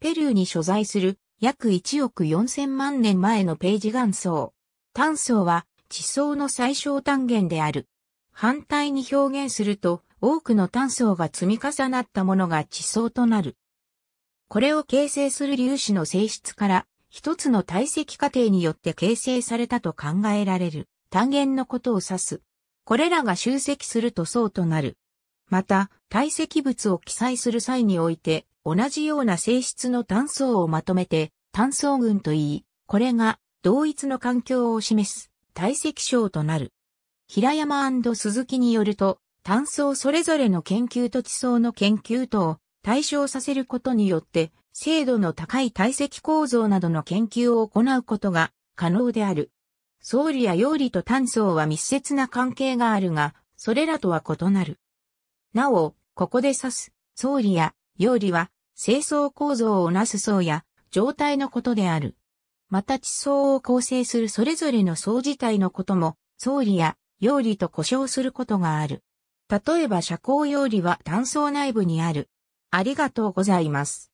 ペルーに所在する約1億4000万年前のページ岩層。炭層は地層の最小単元である。反対に表現すると多くの炭層が積み重なったものが地層となる。これを形成する粒子の性質から一つの堆積過程によって形成されたと考えられる単元のことを指す。これらが集積すると層となる。また、堆積物を記載する際において、同じような性質の炭層をまとめて単素群と言い、これが同一の環境を示す体積章となる。平山鈴木によると、単層それぞれの研究と地層の研究とを対象させることによって、精度の高い体積構造などの研究を行うことが可能である。総理や用理と炭素は密接な関係があるが、それらとは異なる。なお、ここで指す、総理や用理は、清層構造をなす層や状態のことである。また地層を構成するそれぞれの層自体のことも、層理や用理と呼称することがある。例えば社交用理は断層内部にある。ありがとうございます。